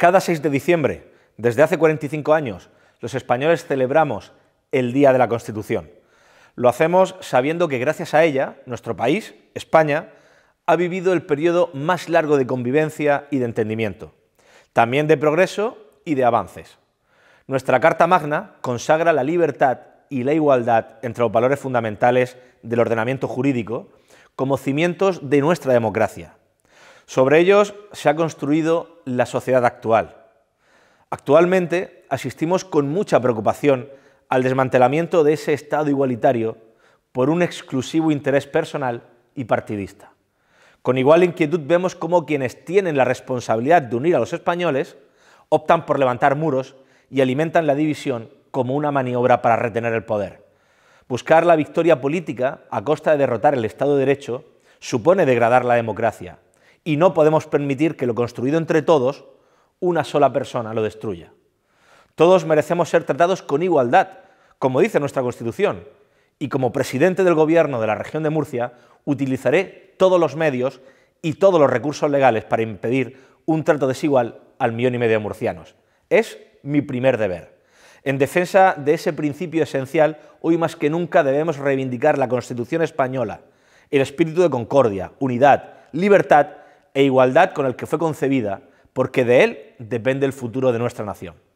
Cada 6 de diciembre, desde hace 45 años, los españoles celebramos el Día de la Constitución. Lo hacemos sabiendo que gracias a ella, nuestro país, España, ha vivido el periodo más largo de convivencia y de entendimiento, también de progreso y de avances. Nuestra Carta Magna consagra la libertad y la igualdad entre los valores fundamentales del ordenamiento jurídico como cimientos de nuestra democracia sobre ellos se ha construido la sociedad actual. Actualmente asistimos con mucha preocupación al desmantelamiento de ese Estado igualitario por un exclusivo interés personal y partidista. Con igual inquietud vemos cómo quienes tienen la responsabilidad de unir a los españoles optan por levantar muros y alimentan la división como una maniobra para retener el poder. Buscar la victoria política a costa de derrotar el Estado de Derecho supone degradar la democracia y no podemos permitir que lo construido entre todos, una sola persona lo destruya. Todos merecemos ser tratados con igualdad, como dice nuestra Constitución, y como presidente del Gobierno de la región de Murcia, utilizaré todos los medios y todos los recursos legales para impedir un trato desigual al millón y medio de murcianos. Es mi primer deber. En defensa de ese principio esencial, hoy más que nunca debemos reivindicar la Constitución española, el espíritu de concordia, unidad, libertad e igualdad con el que fue concebida, porque de él depende el futuro de nuestra nación.